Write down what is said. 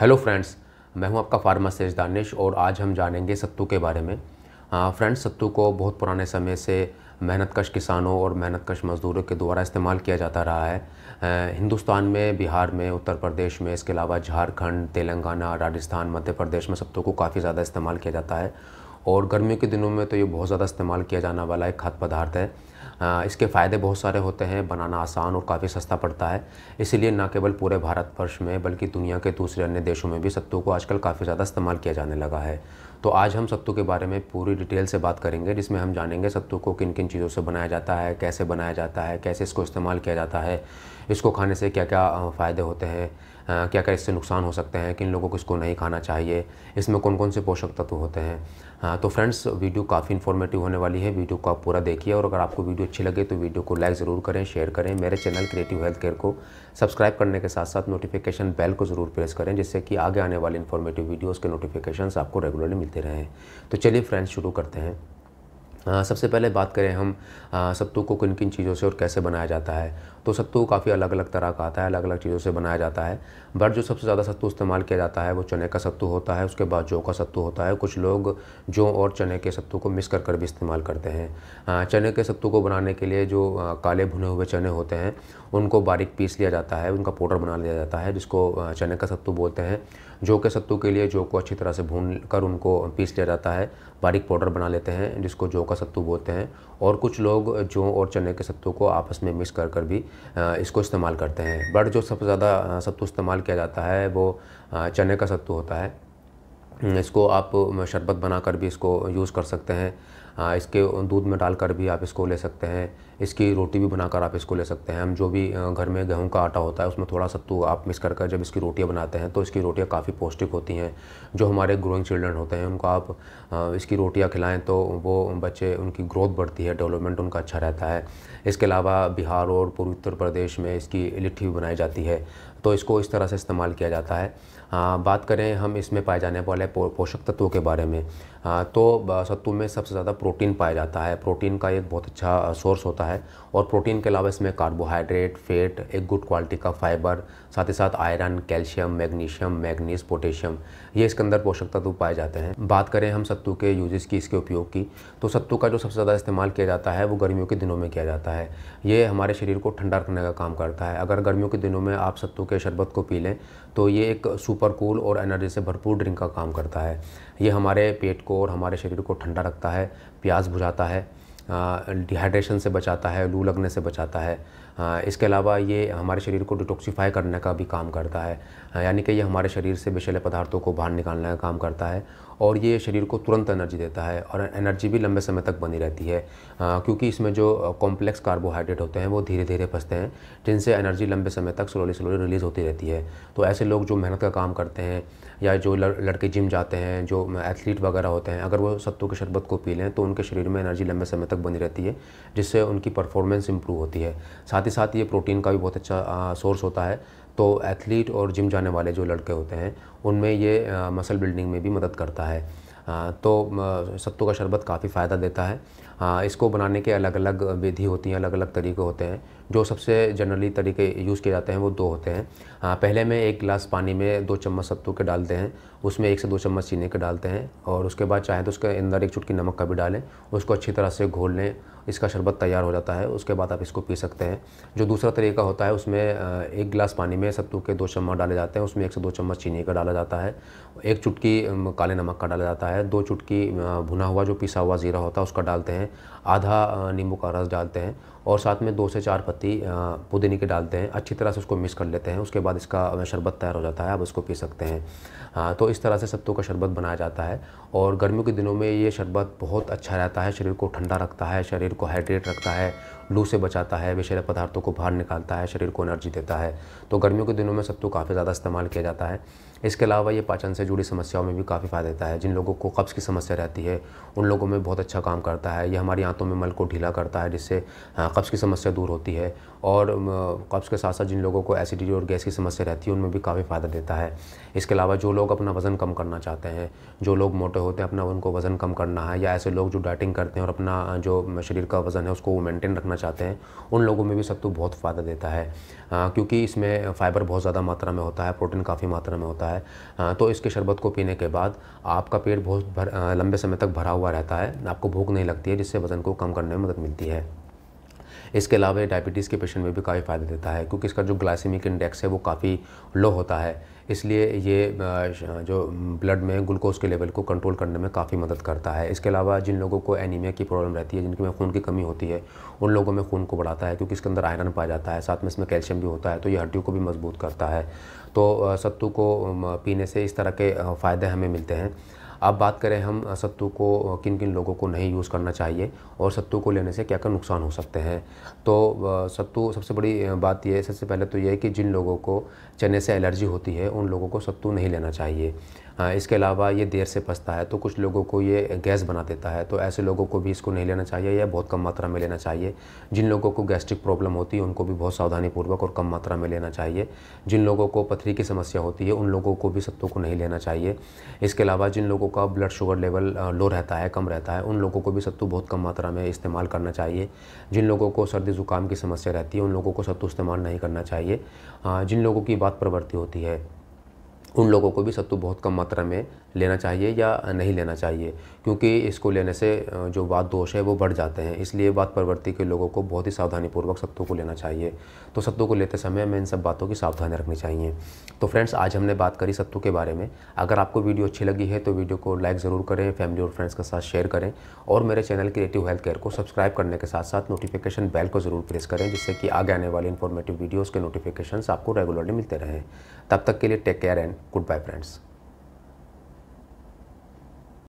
Hello friends मैं हूं आपका फार्मासिस्ट दानिश और आज हम जानेंगे सत्तू के बारे में फ्रेंड्स हाँ, सत्तू को बहुत पुराने समय से मेहनतकश किसानों और मेहनतकश मज़दूरों के द्वारा इस्तेमाल किया जाता रहा है हिंदुस्तान में बिहार में उत्तर प्रदेश में इसके अलावा झारखंड तेलंगाना राजस्थान मध्य प्रदेश में सत्तू को काफ़ी ज़्यादा इस्तेमाल किया जाता है और गर्मियों के दिनों में तो ये बहुत ज़्यादा इस्तेमाल किया जाने वाला एक खाद्य पदार्थ है इसके फ़ायदे बहुत सारे होते हैं बनाना आसान और काफ़ी सस्ता पड़ता है इसीलिए न केवल पूरे भारतवर्ष में बल्कि दुनिया के दूसरे अन्य देशों में भी सत्तू को आजकल काफ़ी ज़्यादा इस्तेमाल किया जाने लगा है तो आज हम सत्तू के बारे में पूरी डिटेल से बात करेंगे जिसमें हम जानेंगे सत्तू को किन किन चीज़ों से बनाया जाता है कैसे बनाया जाता है कैसे इसको इस्तेमाल किया जाता है इसको खाने से क्या क्या फ़ायदे होते हैं क्या क्या इससे नुकसान हो सकते हैं किन लोगों को इसको नहीं खाना चाहिए इसमें कौन कौन से पोषक तत्व होते हैं हाँ तो फ्रेंड्स वीडियो काफ़ी इन्फॉर्मेटिव होने वाली है वीडियो को आप पूरा देखिए और अगर आपको वीडियो अच्छी लगे तो वीडियो को लाइक ज़रूर करें शेयर करें मेरे चैनल क्रिएटिव हेल्थ केयर को सब्सक्राइब करने के साथ साथ नोटिफिकेशन बेल को ज़रूर प्रेस करें जिससे कि आगे आने वाले इन्फॉर्मेटिव वीडियोज़ के नोटिफिकेशन आपको रेगुलरली मिलते सुनते रहें तो चलिए फ्रेंड्स शुरू करते हैं सबसे पहले बात करें हम सत्तू को किन किन चीज़ों से और कैसे बनाया जाता है तो सत्तू काफ़ी अलग अलग तरह का आता है अलग अलग चीज़ों से बनाया जाता है बट जो सबसे ज़्यादा सत्तू इस्तेमाल किया जाता है वो चने का सत्तू होता है उसके बाद जौ का सत्तू होता है कुछ लोग जौ और चने के सत्तू को मिक्स कर कर भी इस्तेमाल करते हैं चने के सत्तू को बनाने के लिए जो काले भुने हुए चने होते हैं उनको बारीक पीस लिया जाता है उनका पाउडर बना लिया जाता है जिसको चने का सत्तू बोलते हैं जौ के सत्तू के लिए जौ को अच्छी तरह से भून कर उनको पीस लिया जाता है बारीक पाउडर बना लेते हैं जिसको जौ का सत्तू बोलते हैं और कुछ लोग जो और चने के सत्तू को आपस में मिक्स कर कर भी इसको इस्तेमाल करते हैं बट जो सबसे ज़्यादा सत्तू इस्तेमाल किया जाता है वो चने का सत्तू होता है इसको आप शरबत बनाकर भी इसको यूज़ कर सकते हैं हाँ, इसके दूध में डालकर भी आप इसको ले सकते हैं इसकी रोटी भी बनाकर आप इसको ले सकते हैं हम जो भी घर में गेहूं का आटा होता है उसमें थोड़ा सत्तू आप मिक्स कर कर जब इसकी रोटियाँ बनाते हैं तो इसकी रोटियाँ काफ़ी पौष्टिक होती हैं जो हमारे ग्रोइंग चिल्ड्रन होते हैं उनको आप इसकी रोटियाँ खिलाएँ तो वो बच्चे उनकी ग्रोथ बढ़ती है डेवलपमेंट उनका अच्छा रहता है इसके अलावा बिहार और पूर्वी उत्तर प्रदेश में इसकी लिट्टी भी बनाई जाती है तो इसको इस तरह से इस्तेमाल किया जाता है आ, हाँ, बात करें हम इसमें पाए जाने वाले पोषक तत्वों के बारे में हाँ, तो सत्तू में सबसे ज़्यादा प्रोटीन पाया जाता है प्रोटीन का एक बहुत अच्छा सोर्स होता है और प्रोटीन के अलावा इसमें कार्बोहाइड्रेट फैट एक गुड क्वालिटी का फाइबर साथ ही साथ iron calcium magnesium manganese potassium ये इसके अंदर पोषक तत्व पाए जाते हैं बात करें हम सत्तू के यूजेस की इसके उपयोग की तो सत्तू का जो सबसे ज़्यादा इस्तेमाल किया जाता है वो गर्मियों के दिनों में किया जाता है ये हमारे शरीर को ठंडा रखने का काम करता है अगर गर्मियों के दिनों में आप सत्तू के शरबत को पी लें तो ये एक सुपर कूल और एनर्जी से भरपूर ड्रिंक का काम करता है ये हमारे पेट को और हमारे शरीर को ठंडा रखता है प्याज बुझाता है डिहाइड्रेशन से बचाता है लू लगने से बचाता है हाँ, इसके अलावा ये हमारे शरीर को डिटॉक्सीफाई करने का भी काम करता है हाँ, यानी कि ये हमारे शरीर से विषैले पदार्थों को बाहर निकालने का काम करता है और ये शरीर को तुरंत एनर्जी देता है और एनर्जी भी लंबे समय तक बनी रहती है हाँ, क्योंकि इसमें जो कॉम्प्लेक्स कार्बोहाइड्रेट होते हैं वो धीरे धीरे फंसते हैं जिनसे एनर्जी लंबे समय तक स्लोली स्लोली रिलीज़ होती रहती है तो ऐसे लोग जो मेहनत का काम करते हैं या जो लड़के जिम जाते हैं जो एथलीट वगैरह होते हैं अगर वो सत्तू के शरबत को पी लें तो उनके शरीर में एनर्जी लंबे समय तक बनी रहती है जिससे उनकी परफॉर्मेंस इंप्रूव होती है साथ साथ ही साथ ये प्रोटीन का भी बहुत अच्छा सोर्स होता है तो एथलीट और जिम जाने वाले जो लड़के होते हैं उनमें ये मसल बिल्डिंग में भी मदद करता है तो सत्तू का शरबत काफ़ी फ़ायदा देता है हाँ, इसको बनाने के अलग अलग विधि होती हैं अलग अलग तरीके होते हैं जो सबसे जनरली तरीके यूज़ किए जाते हैं वो दो होते हैं हाँ, पहले में एक गिलास पानी में दो चम्मच सत्तू के डालते हैं उसमें एक से दो चम्मच चीनी के डालते हैं और उसके बाद चाहे तो उसके अंदर एक चुटकी नमक का भी डालें उसको अच्छी तरह से घोल लें इसका शरबत तैयार हो जाता है उसके बाद आप इसको पी सकते हैं जो दूसरा तरीका होता है उसमें एक गिलास पानी में सत्तू के दो चम्मच डाले जाते हैं उसमें एक से दो चम्मच चीनी का डाला जाता है एक चुटकी काले नमक का डाला जाता है दो चुटकी भुना हुआ जो पिसा हुआ ज़ीरा होता है उसका डालते हैं हैं आधा नींबू का रस डालते हैं और साथ में दो से चार पत्ती पुदीने के डालते हैं अच्छी तरह से उसको मिक्स कर लेते हैं उसके बाद इसका शरबत तैयार हो जाता है आप उसको पी सकते हैं हाँ तो इस तरह से सत्तू तो का शरबत बनाया जाता है और गर्मियों के दिनों में ये शरबत बहुत अच्छा रहता है शरीर को ठंडा रखता है शरीर को हाइड्रेट रखता है लू से बचाता है विषैले पदार्थों को बाहर निकालता है शरीर को एनर्जी देता है तो गर्मियों के दिनों में सत्तू तो काफ़ी ज़्यादा इस्तेमाल किया जाता है इसके अलावा ये पाचन से जुड़ी समस्याओं में भी काफ़ी फ़ायदा देता है जिन लोगों को कब्ज़ की समस्या रहती है उन लोगों में बहुत अच्छा काम करता है ये हमारी आंतों में मल को ढीला करता है जिससे हाँ, कब्ज़ की समस्या दूर होती है और कब्ज़ के साथ साथ जिन लोगों को एसिडिटी और गैस की समस्या रहती है उनमें भी काफ़ी फ़ायदा देता है इसके अलावा जो लोग अपना वज़न कम करना चाहते हैं जो लोग मोटे होते हैं अपना उनको वज़न कम करना है या ऐसे लोग जो डाइटिंग करते हैं और अपना जो शरीर का वज़न है उसको मेनटेन रखना चाहते हैं उन लोगों में भी सत्तू तो बहुत फ़ायदा देता है क्योंकि इसमें फ़ाइबर बहुत ज़्यादा मात्रा में होता है प्रोटीन काफ़ी मात्रा में होता है तो इसके शरबत को पीने के बाद आपका पेट बहुत भर, लंबे समय तक भरा हुआ रहता है आपको भूख नहीं लगती है जिससे वज़न को कम करने में मदद मिलती है इसके अलावा डायबिटीज़ के पेशेंट में भी काफ़ी फ़ायदा देता है क्योंकि इसका जो ग्लाइसेमिक इंडेक्स है वो काफ़ी लो होता है इसलिए ये जो ब्लड में ग्लूकोज के लेवल को कंट्रोल करने में काफ़ी मदद करता है इसके अलावा जिन लोगों को एनीमिया की प्रॉब्लम रहती है जिनके में खून की कमी होती है उन लोगों में खून को बढ़ाता है क्योंकि इसके अंदर आयरन पाया जाता है साथ में इसमें कैल्शियम भी होता है तो ये हड्डियों को भी मजबूत करता है तो सत्तू को पीने से इस तरह के फ़ायदे हमें मिलते हैं अब बात करें हम सत्तू को किन किन लोगों को नहीं यूज़ करना चाहिए और सत्तू को लेने से क्या क्या नुकसान हो सकते हैं तो सत्तू सबसे बड़ी बात यह सबसे पहले तो यह है कि जिन लोगों को चने से एलर्जी होती है उन लोगों को सत्तू नहीं लेना चाहिए इसके अलावा ये देर से पसता है तो कुछ लोगों को ये गैस बना देता है तो ऐसे लोगों को भी इसको नहीं लेना चाहिए या बहुत कम मात्रा में लेना चाहिए जिन लोगों को गैस्ट्रिक प्रॉब्लम होती है उनको भी बहुत सावधानीपूर्वक और कम मात्रा में लेना चाहिए जिन लोगों को पथरी की समस्या होती है उन लोगों को भी सत्तू को नहीं लेना चाहिए इसके अलावा जिन लोगों लोगों का ब्लड शुगर लेवल लो रहता है कम रहता है उन लोगों को भी सत्तू बहुत कम मात्रा में इस्तेमाल करना चाहिए जिन लोगों को सर्दी ज़ुकाम की समस्या रहती है उन लोगों को सत्तू इस्तेमाल नहीं करना चाहिए जिन लोगों की बात प्रवृत्ति होती है उन लोगों को भी सत्तू तो बहुत कम मात्रा में लेना चाहिए या नहीं लेना चाहिए क्योंकि इसको लेने से जो वात दोष है वो बढ़ जाते हैं इसलिए वात प्रवृत्ति के लोगों को बहुत ही सावधानीपूर्वक सत्तू तो को लेना चाहिए तो सत्तू तो को लेते समय हमें इन सब बातों की सावधानी रखनी चाहिए तो फ्रेंड्स आज हमने बात करी सत्तू के बारे में अगर आपको वीडियो अच्छी लगी है तो वीडियो को लाइक ज़रूर करें फैमिली और फ्रेंड्स के साथ शेयर करें और मेरे चैनल क्रिएटिव हेल्थ केयर को सब्सक्राइब करने के साथ साथ नोटिफिकेशन बेल को ज़रूर प्रेस करें जिससे कि आगे आने वाले इन्फॉर्मेटिव वीडियोज़ के नोटिफिकेशन आपको रेगुलरली मिलते रहें तब तक के लिए take care and Goodbye, friends.